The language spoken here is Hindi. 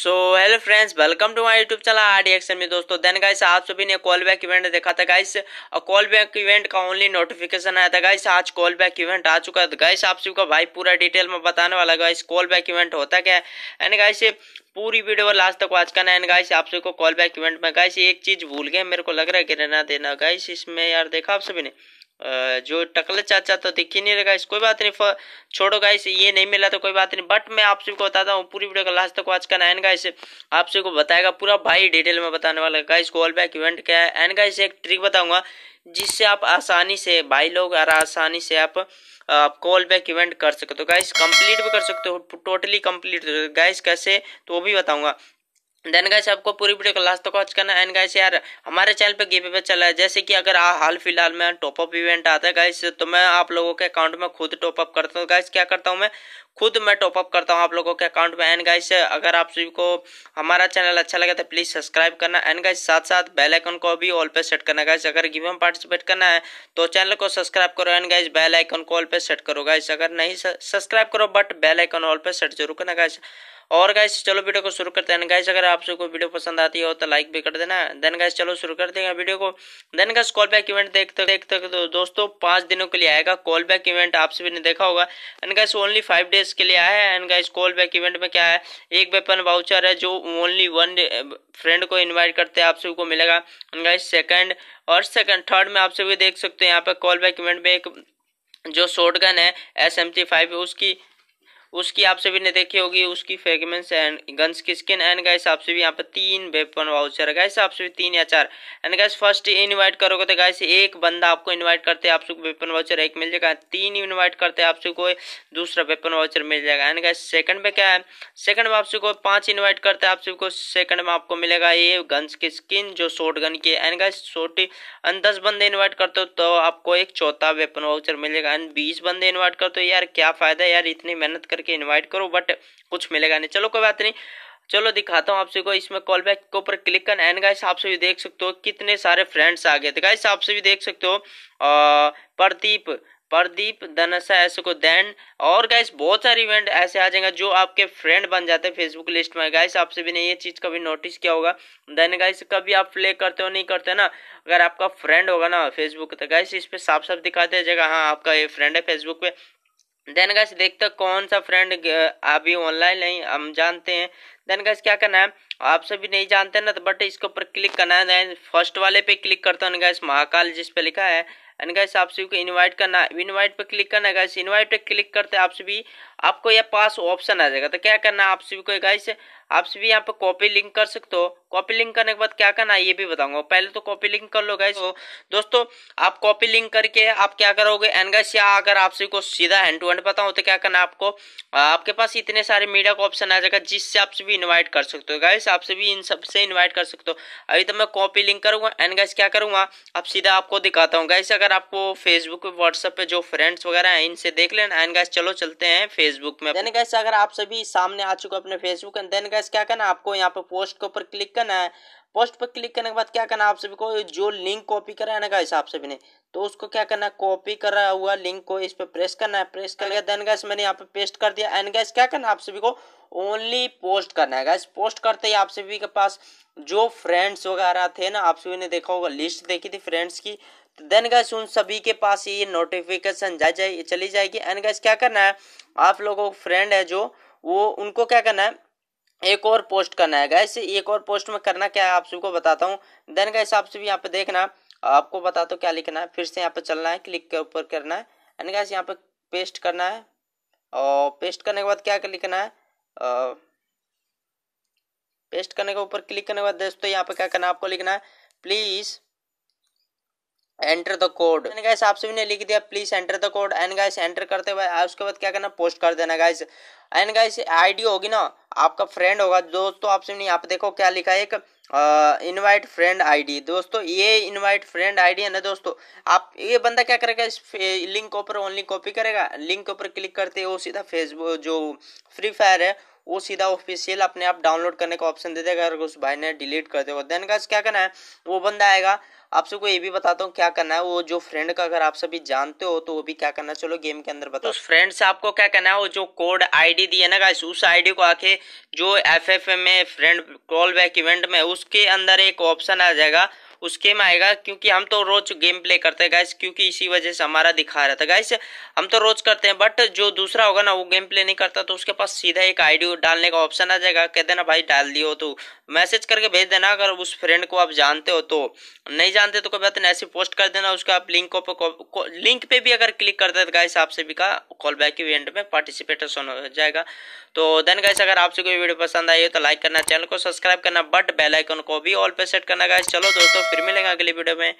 so hello friends welcome to my YouTube channel R action में दोस्तों देन गाइस आप सभी ने कॉल बैक इवेंट देखा था गाइस और कॉल बैक इवेंट का ओनली नोटिफिकेशन आया था गाइस आज कॉल बैक इवेंट आ चुका है गाइस तो आप सभी का भाई पूरा डिटेल में बताने वाला गाइस कॉल बैक इवेंट होता क्या है एंड गाइस पूरी वीडियो लास्ट तक वाच करना है गाइस आप को कॉल बैक इवेंट में गाइस एक चीज भूल गए मेरे को लग रहा है कि रहना देना गाइस इसमें यार देखा आप सभी ने जो टकले चाचा तो दिख ही नहीं रहेगा इस कोई बात नहीं छोड़ो गाइस ये नहीं मिला तो कोई बात नहीं बट मैं आप सबको बताता हूँ पूरी वीडियो का लास्ट तक आज का नाइन गाइस आप को बताएगा पूरा भाई डिटेल में बताने वाला गाइस कॉल बैक इवेंट क्या है एंड गाइस एक ट्रिक बताऊंगा जिससे आप आसानी से भाई लोग और आसानी से आप आप कॉल बैक इवेंट कर सकते हो गाइस कंप्लीट भी कर सकते हो टोटली कंप्लीट गाइस कैसे तो वो भी बताऊंगा देन गाइस आपको पूरी वीडियो का लास्ट तक वॉच करना एंड गाइस यार हमारे चैनल पे गिव अवे चल रहा है जैसे कि अगर हाल फिलहाल में टॉप अप इवेंट आता है गाइस तो मैं आप लोगों के अकाउंट में खुद टॉप अप करता हूँ गाइस क्या करता हूँ मैं खुद मैं टॉप अप करता हूँ आप लोगों के अकाउंट में एंड गाइस अगर आप सभी को हमारा चैनल अच्छा लगे तो प्लीज़ सब्सक्राइब करना एंड गाइस साथ साथ बेल आइकन को भी ऑल पे सेट करना गाइस अगर गिव में पार्टिसिपेट करना है तो चैनल को सब्सक्राइब करो एंड गाइस बेल आइकन को ऑल पे सेट करो गाइस अगर नहीं सब्सक्राइब करो बट बेल आइकन ऑल पे सेट जरूर करना गाइस और गाइस चलो वीडियो को शुरू करते हैं गाइस अगर आपसे कोई वीडियो पसंद आती हो तो लाइक भी कर देना देन गैस चलो शुरू कर देगा वीडियो को then guys call back event देखते देखते तो दोस्तों पाँच दिनों के लिए आएगा कॉल बैक इवेंट आप सभी ने देखा होगा and guys only five days के लिए आया है and guys call back event में क्या है एक वेपन वाउचर है जो ओनली वन फ्रेंड को इन्वाइट करते हैं आप सभी को मिलेगा एन गैस सेकेंड और सेकेंड थर्ड में आप सभी देख सकते हो यहाँ पर कॉल बैक इवेंट में एक जो शॉर्ट गन है एस एम टी फाइव उसकी उसकी आप सभी ने देखी होगी उसकी फ्रेगमेंस एंड गन्स की स्किन एंड गाइस आप सभी यहाँ पर तीन वेपन वाउचर गाइस आप सभी तीन या चार एंड गाइस फर्स्ट इनवाइट करोगे तो गाइस एक बंदा आपको इनवाइट करते आप सबको वेपन वाउचर एक मिल जाएगा तीन इनवाइट करते आप सबको दूसरा वेपन वाउचर मिल जाएगा एंड गाइस सेकंड में क्या है सेकंड में आप सबको पाँच इन्वाइट करते आप सबको सेकंड में आपको मिलेगा ये गन्स की स्किन जो शॉर्ट गन की एंड गाइस शॉर्ट एंड दस बंदे इन्वाइट करते हो तो आपको एक चौथा वेपन वाउचर मिलेगा एंड बीस बंदे इन्वाइट करते हो यार क्या फायदा यार इतनी मेहनत कर करके इन्वाइट करो बट कुछ मिलेगा नहीं चलो कोई बात नहीं चलो दिखाता हूँ आपसे को इसमें कॉल बैक के ऊपर क्लिक करना एंड गाइस आप सभी देख सकते हो कितने सारे फ्रेंड्स आ गए थे गाइस आप सभी देख सकते हो प्रदीप प्रदीप धनसा ऐसे को दैन और गाइस बहुत सारे इवेंट ऐसे आ जाएंगे जो आपके फ्रेंड बन जाते हैं फेसबुक लिस्ट में गाइस आपसे भी नहीं ये चीज़ कभी नोटिस किया होगा देन गाइस कभी आप प्ले करते हो नहीं करते ना अगर आपका फ्रेंड होगा ना फेसबुक तो गाइस इस पर साफ साफ दिखाते जाएगा हाँ आपका ये फ्रेंड है फेसबुक पे देन गैस देखते कौन सा फ्रेंड अभी ऑनलाइन नहीं हम जानते हैं देन गैस क्या करना है आप सभी नहीं जानते ना तो बट इसके ऊपर क्लिक करना है देन फर्स्ट वाले पे क्लिक करते हैं गैस महाकाल जिस पे लिखा है एंड गैस आप सभी को इनवाइट करना इनवाइट पर क्लिक करना गैस इनवाइट पर क्लिक करते आप सभी आपको यह पास ऑप्शन आ जाएगा तो क्या करना आप सभी को गैस आप सभी यहाँ पे कॉपी लिंक कर सकते हो कॉपी लिंक करने के बाद क्या करना है ये भी बताऊंगा पहले तो कॉपी लिंक कर लो गैस तो दोस्तों आप कॉपी लिंक करके आप क्या करोगे एंड गैस या अगर आप सभी को सीधा हैंड टू हैंड बताऊँ तो क्या करना आपको आपके पास इतने सारे मीडिया का ऑप्शन आ जाएगा जिससे आप सभी इन्वाइट कर सकते हो गैस आप सभी इन सबसे इन्वाइट कर सकते हो अभी तो मैं कॉपी लिंक करूंगा एंड गैस क्या करूंगा आप सीधा आपको दिखाता हूँ गैस अगर अगर आपको फेसबुक पे व्हाट्सएप पे जो फ्रेंड्स वगैरह हैं इनसे देख लेना एंड गैस चलो चलते हैं फेसबुक में देन गैस अगर आप सभी सामने आ चुके अपने फेसबुक एंड देन गैस क्या करना आपको यहाँ पे पोस्ट के ऊपर क्लिक करना है पोस्ट पर क्लिक करने के बाद क्या करना आप सभी को जो लिंक कॉपी करा है ना गाइस आप सभी ने तो उसको क्या करना कॉपी करा हुआ लिंक को इस पर प्रेस करना है प्रेस करके देन गैस मैंने यहाँ पे पेस्ट कर दिया एंड गैस क्या करना आप सभी को ओनली पोस्ट करना है गैस पोस्ट करते ही आप सभी के पास जो फ्रेंड्स वगैरह थे ना आप सभी ने देखा होगा लिस्ट देखी थी फ्रेंड्स की तो देन गैस उन सभी के पास ये नोटिफिकेशन जा जाए चली जाएगी एंड गैस क्या करना है आप लोगों फ्रेंड है जो वो उनको क्या करना है एक और पोस्ट करना है गैस एक और पोस्ट में करना क्या है आप सबको बताता हूँ देन गैस आप सभी यहाँ पे देखना आपको बता तो क्या लिखना है फिर से यहाँ पे चलना है क्लिक के ऊपर करना है एंड गैस यहाँ पे पेस्ट करना है और पेस्ट करने के बाद क्या लिखना है पेस्ट करने के ऊपर क्लिक करने के बाद दोस्तों यहाँ पे क्या करना है आपको लिखना है please enter the code and guys आप सभी ने लिख दिया please enter the code and guys enter करते हुए उसके बाद क्या करना पोस्ट कर देना गाइस एंड गाइस आईडी होगी ना आपका फ्रेंड होगा दोस्तों आप सभी ने यहाँ पे देखो क्या लिखा है एक इनवाइट फ्रेंड आईडी दोस्तों ये इनवाइट फ्रेंड आईडी है ना दोस्तों आप ये बंदा क्या करेगा इस लिंक ऊपर ओनली कॉपी करेगा लिंक के ऊपर क्लिक करते हो सीधा फेसबुक जो फ्री फायर है वो सीधा ऑफिशियल अपने आप डाउनलोड करने का ऑप्शन दे देगा अगर उस भाई ने डिलीट कर देगा देन गाइस क्या करना है वो बंदा आएगा आप सबको ये भी बताता हूँ क्या करना है वो जो फ्रेंड का अगर आप सभी जानते हो तो वो भी क्या करना है चलो गेम के अंदर बताओ उस फ्रेंड से आपको क्या करना है वो जो कोड आईडी दी है ना गाइस उस आईडी को आके जो एफ में फ्रेंड कॉल बैक इवेंट में उसके अंदर एक ऑप्शन आ जाएगा उसके में आएगा क्योंकि हम तो रोज गेम प्ले करते हैं गाइस क्योंकि इसी वजह से हमारा दिखा रहा था गाइस हम तो रोज करते हैं बट जो दूसरा होगा ना वो गेम प्ले नहीं करता तो उसके पास सीधा एक आईडी डालने का ऑप्शन आ जाएगा कह देना भाई डाल दियो तो मैसेज करके भेज देना अगर उस फ्रेंड को आप जानते हो तो नहीं जानते तो कोई ऐसे पोस्ट कर देना उसका आप लिंक को लिंक पे भी अगर क्लिक करते तो गाइस आपसे भी का कॉल बैक इवेंट में पार्टिसिपेटेशन हो जाएगा तो देन गाइस अगर आपसे कोई वीडियो पसंद आई हो तो लाइक करना चैनल को सब्सक्राइब करना बट बेलाइकन को भी ऑल पे सेट करना गाइस चलो दोस्तों फिर मिलेगा अगले वीडियो में